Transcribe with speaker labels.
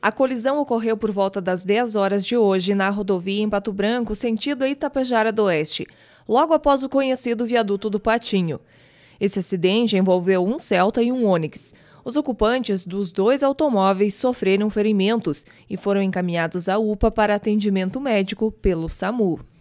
Speaker 1: A colisão ocorreu por volta das 10 horas de hoje na rodovia em Pato Branco, sentido Itapejara do Oeste, logo após o conhecido viaduto do Patinho. Esse acidente envolveu um Celta e um Onix. Os ocupantes dos dois automóveis sofreram ferimentos e foram encaminhados à UPA para atendimento médico pelo SAMU.